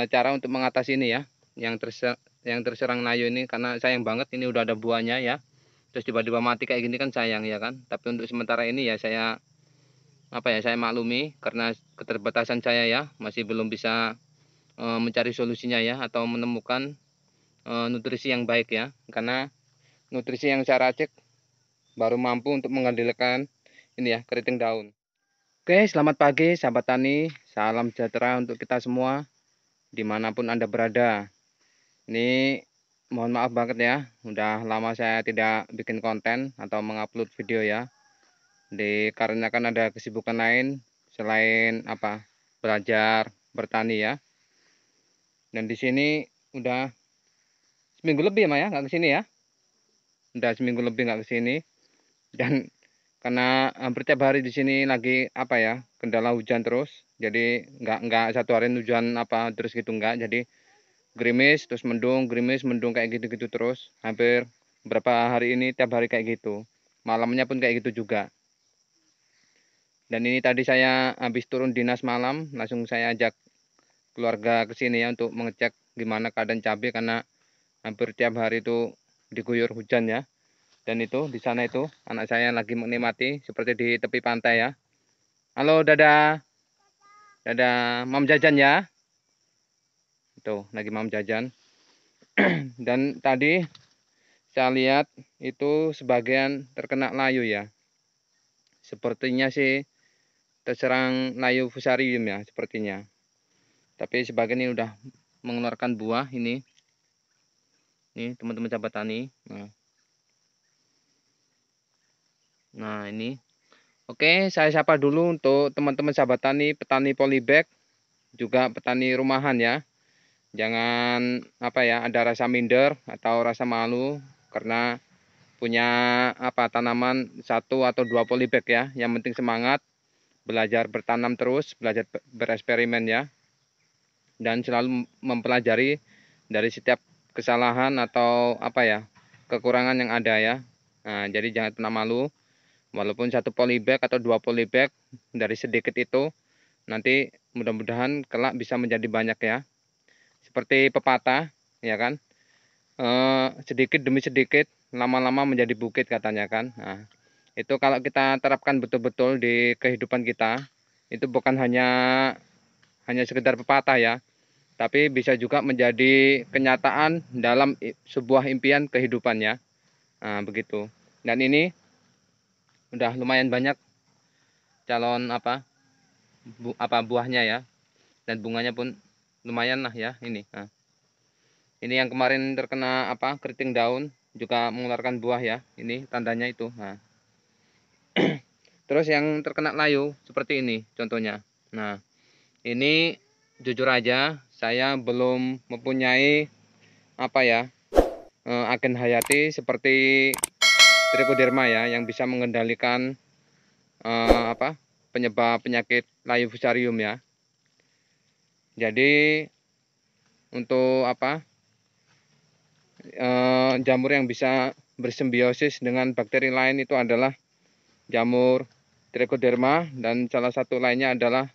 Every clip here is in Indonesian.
Eh, cara untuk mengatasi ini ya yang terserang, yang terserang nayo ini karena sayang banget ini udah ada buahnya ya terus tiba-tiba mati kayak gini kan sayang ya kan tapi untuk sementara ini ya saya apa ya saya maklumi karena keterbatasan saya ya masih belum bisa e, mencari solusinya ya atau menemukan e, nutrisi yang baik ya karena nutrisi yang saya racik baru mampu untuk mengandalkan ini ya keriting daun oke selamat pagi sahabat tani salam sejahtera untuk kita semua dimanapun Anda berada. Ini mohon maaf banget ya, udah lama saya tidak bikin konten atau mengupload video ya. Dikarenakan ada kesibukan lain selain apa belajar bertani ya. Dan di sini udah seminggu lebih ya Maya nggak kesini ya. Udah seminggu lebih nggak kesini dan karena hampir tiap hari di sini lagi apa ya kendala hujan terus jadi nggak nggak satu hari hujan apa terus gitu nggak jadi gerimis terus mendung gerimis mendung kayak gitu gitu terus hampir berapa hari ini tiap hari kayak gitu malamnya pun kayak gitu juga dan ini tadi saya habis turun dinas malam langsung saya ajak keluarga ke sini ya untuk mengecek gimana keadaan cabai karena hampir tiap hari itu diguyur hujan ya dan itu di sana itu anak saya lagi menikmati seperti di tepi pantai ya Halo, dadah. Dadah, mam jajan ya. Tuh, lagi mam jajan. Dan tadi saya lihat itu sebagian terkena layu ya. Sepertinya sih terserang layu fusarium ya, sepertinya. Tapi sebagian ini udah mengeluarkan buah ini. Ini teman-teman sahabat tani. Nah. nah, ini Oke, saya sapa dulu untuk teman-teman sahabat tani, petani polybag, juga petani rumahan ya. Jangan apa ya, ada rasa minder atau rasa malu karena punya apa tanaman satu atau dua polybag ya. Yang penting semangat, belajar bertanam terus, belajar bereksperimen ya. Dan selalu mempelajari dari setiap kesalahan atau apa ya, kekurangan yang ada ya. Nah, jadi jangan pernah malu walaupun satu polybag atau dua polybag dari sedikit itu nanti mudah-mudahan kelak bisa menjadi banyak ya seperti pepatah ya kan e, sedikit demi sedikit lama-lama menjadi bukit katanya kan nah, itu kalau kita terapkan betul-betul di kehidupan kita itu bukan hanya hanya sekedar pepatah ya tapi bisa juga menjadi kenyataan dalam sebuah impian kehidupannya nah, begitu dan ini udah lumayan banyak calon apa bu, apa buahnya ya dan bunganya pun lumayan lah ya ini nah. ini yang kemarin terkena apa keriting daun juga mengeluarkan buah ya ini tandanya itu nah. terus yang terkena layu seperti ini contohnya nah ini jujur aja saya belum mempunyai apa ya eh, agen hayati seperti trichoderma ya yang bisa mengendalikan uh, apa penyebab penyakit layu fusarium ya. Jadi untuk apa uh, jamur yang bisa bersimbiosis dengan bakteri lain itu adalah jamur trichoderma dan salah satu lainnya adalah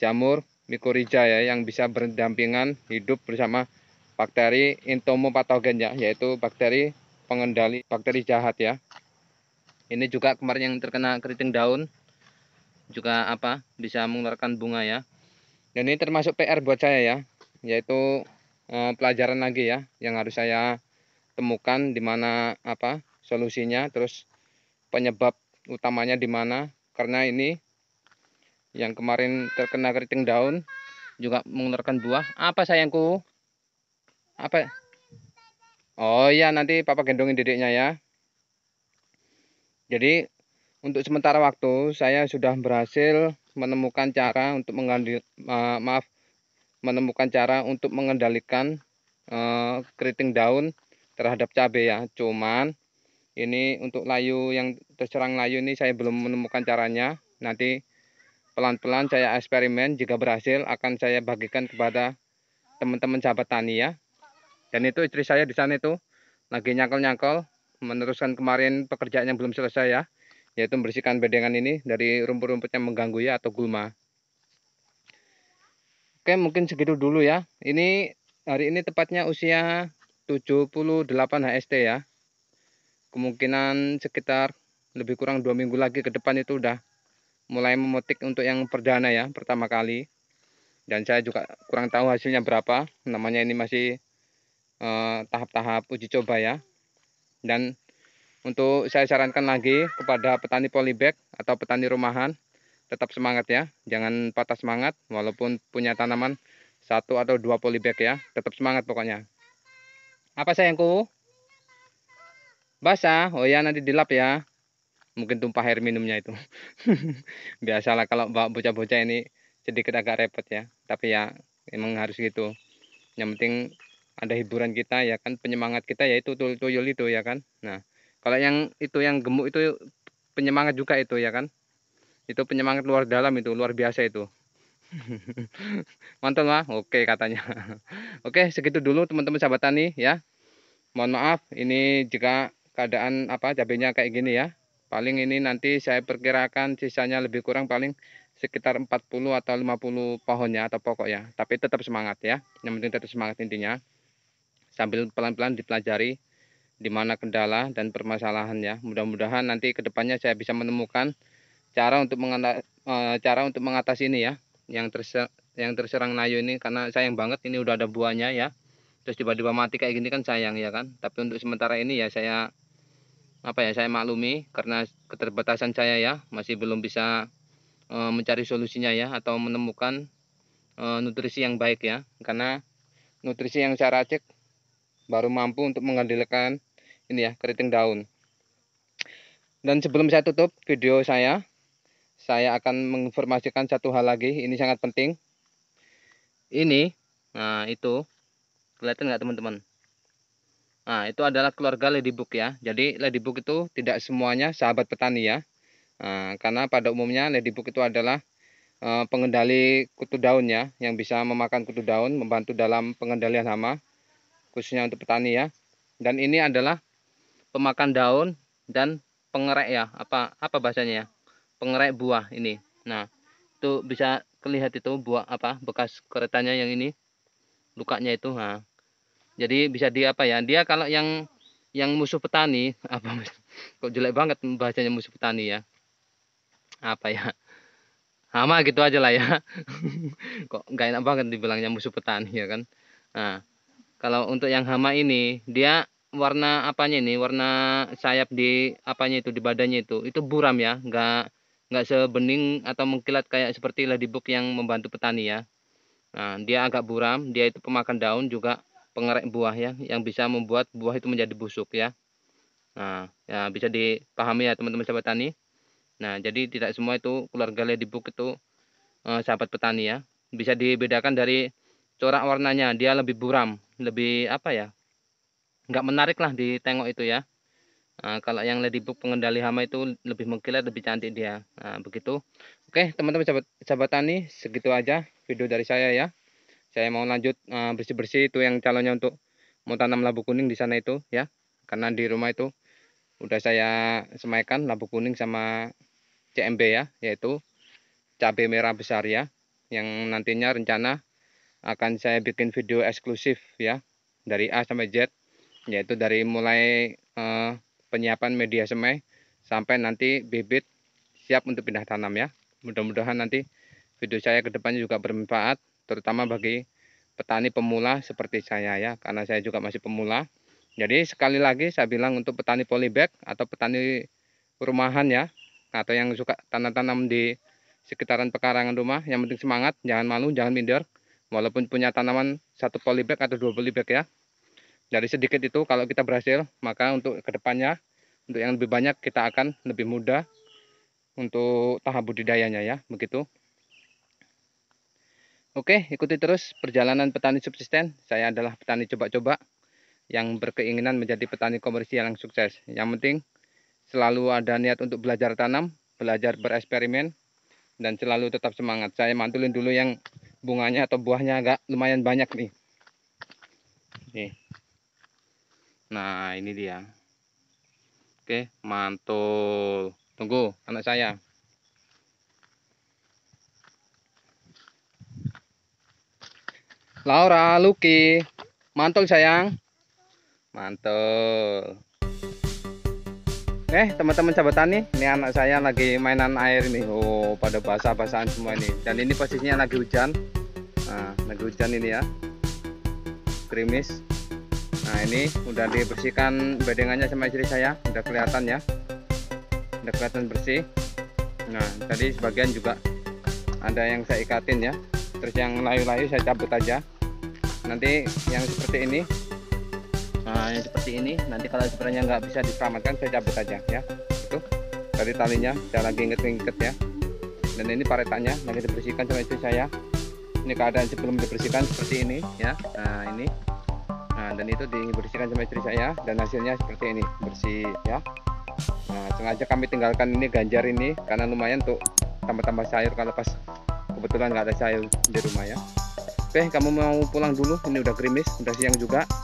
jamur mycorrhiza ya yang bisa berdampingan hidup bersama bakteri entomopatogen ya yaitu bakteri pengendali bakteri jahat ya ini juga kemarin yang terkena keriting daun juga apa bisa mengeluarkan bunga ya dan ini termasuk PR buat saya ya yaitu eh, pelajaran lagi ya yang harus saya temukan di mana apa solusinya terus penyebab utamanya di mana karena ini yang kemarin terkena keriting daun juga mengeluarkan buah apa sayangku apa oh iya nanti papa gendongin dedeknya ya jadi untuk sementara waktu saya sudah berhasil menemukan cara untuk maaf menemukan cara untuk mengendalikan uh, keriting daun terhadap cabai ya. Cuman ini untuk layu yang terserang layu ini saya belum menemukan caranya. Nanti pelan-pelan saya eksperimen jika berhasil akan saya bagikan kepada teman-teman sahabat tani ya. Dan itu istri saya di sana itu lagi nyangkel-nyangkel meneruskan kemarin pekerjaan yang belum selesai ya, yaitu membersihkan bedengan ini dari rumput-rumput yang mengganggu ya atau gulma. Oke, mungkin segitu dulu ya. Ini hari ini tepatnya usia 78 HST ya. Kemungkinan sekitar lebih kurang dua minggu lagi ke depan itu udah mulai memetik untuk yang perdana ya, pertama kali. Dan saya juga kurang tahu hasilnya berapa. Namanya ini masih eh, tahap-tahap uh, tahap -tahap uji coba ya. Dan untuk saya sarankan lagi kepada petani polybag atau petani rumahan, tetap semangat ya. Jangan patah semangat walaupun punya tanaman satu atau dua polybag ya. Tetap semangat pokoknya. Apa sayangku? Basah? Oh ya nanti dilap ya. Mungkin tumpah air minumnya itu. Biasalah kalau bocah-bocah ini sedikit agak repot ya. Tapi ya emang harus gitu. Yang penting ada hiburan kita ya kan penyemangat kita yaitu tuyul-tuyul itu ya kan nah kalau yang itu yang gemuk itu penyemangat juga itu ya kan itu penyemangat luar dalam itu luar biasa itu Mantul lah oke katanya oke segitu dulu teman-teman sahabat tani ya mohon maaf ini jika keadaan apa cabenya kayak gini ya paling ini nanti saya perkirakan sisanya lebih kurang paling sekitar 40 atau 50 pohonnya atau pokok ya tapi tetap semangat ya yang penting tetap semangat intinya sambil pelan-pelan dipelajari di mana kendala dan permasalahannya. Mudah-mudahan nanti kedepannya saya bisa menemukan cara untuk eh, cara untuk mengatasi ini ya, yang terserang, yang terserang layu ini karena sayang banget ini udah ada buahnya ya. Terus tiba-tiba mati kayak gini kan sayang ya kan. Tapi untuk sementara ini ya saya apa ya saya maklumi karena keterbatasan saya ya masih belum bisa e, mencari solusinya ya atau menemukan e, nutrisi yang baik ya karena nutrisi yang saya racik baru mampu untuk mengandalkan ini ya keriting daun dan sebelum saya tutup video saya saya akan menginformasikan satu hal lagi ini sangat penting ini nah itu kelihatan nggak teman-teman nah itu adalah keluarga ladybug ya jadi ladybug itu tidak semuanya sahabat petani ya nah, karena pada umumnya ladybug itu adalah eh, pengendali kutu daun ya yang bisa memakan kutu daun membantu dalam pengendalian hama khususnya untuk petani ya. Dan ini adalah pemakan daun dan pengerek ya, apa apa bahasanya ya? Pengerek buah ini. Nah, itu bisa kelihatan itu buah apa bekas keretanya yang ini lukanya itu ha. Jadi bisa di apa ya? Dia kalau yang yang musuh petani apa kok jelek banget bahasanya musuh petani ya. Apa ya? Hama gitu aja lah ya. kok gak enak banget dibilangnya musuh petani ya kan. Nah, kalau untuk yang hama ini, dia warna apanya ini, warna sayap di apanya itu di badannya itu, itu buram ya, nggak nggak sebening atau mengkilat kayak seperti ladybug yang membantu petani ya. Nah, dia agak buram, dia itu pemakan daun juga pengerek buah ya, yang bisa membuat buah itu menjadi busuk ya. Nah, ya bisa dipahami ya teman-teman sahabat tani. Nah, jadi tidak semua itu keluarga ladybug itu eh, sahabat petani ya. Bisa dibedakan dari corak warnanya dia lebih buram lebih apa ya nggak menarik lah di tengok itu ya nah, kalau yang ladybug pengendali hama itu lebih mengkilat lebih cantik dia nah, begitu oke teman-teman sahabat, sahabat tani segitu aja video dari saya ya saya mau lanjut eh, bersih-bersih uh, itu yang calonnya untuk mau tanam labu kuning di sana itu ya karena di rumah itu udah saya semaikan labu kuning sama CMB ya yaitu cabai merah besar ya yang nantinya rencana akan saya bikin video eksklusif ya dari A sampai Z yaitu dari mulai uh, penyiapan media semai sampai nanti bibit siap untuk pindah tanam ya mudah-mudahan nanti video saya kedepannya juga bermanfaat terutama bagi petani pemula seperti saya ya karena saya juga masih pemula jadi sekali lagi saya bilang untuk petani polybag atau petani rumahan ya atau yang suka tanam-tanam di sekitaran pekarangan rumah yang penting semangat jangan malu jangan minder walaupun punya tanaman satu polybag atau dua polybag ya dari sedikit itu kalau kita berhasil maka untuk kedepannya untuk yang lebih banyak kita akan lebih mudah untuk tahap budidayanya ya begitu Oke ikuti terus perjalanan petani subsisten saya adalah petani coba-coba yang berkeinginan menjadi petani komersial yang sukses yang penting selalu ada niat untuk belajar tanam belajar bereksperimen dan selalu tetap semangat saya mantulin dulu yang bunganya atau buahnya agak lumayan banyak nih. Nih. Nah, ini dia. Oke, mantul. Tunggu anak saya. Laura, Lucky, Mantul sayang. Mantul eh teman-teman sahabat tani ini anak saya lagi mainan air nih oh pada basah-basahan semua ini dan ini posisinya lagi hujan nah lagi hujan ini ya Krimis. nah ini udah dibersihkan bedengannya sama istri saya udah kelihatan ya udah kelihatan bersih nah tadi sebagian juga ada yang saya ikatin ya terus yang layu-layu saya cabut aja nanti yang seperti ini nah yang seperti ini nanti kalau sebenarnya nggak bisa diselamatkan saya cabut aja ya itu dari talinya cara inget-inget ya dan ini paretannya lagi dibersihkan sama istri saya ini keadaan sebelum dibersihkan seperti ini ya nah ini nah dan itu dibersihkan sama istri saya dan hasilnya seperti ini bersih ya nah sengaja kami tinggalkan ini ganjar ini karena lumayan untuk tambah-tambah sayur kalau pas kebetulan nggak ada sayur di rumah ya oke kamu mau pulang dulu ini udah gerimis udah siang juga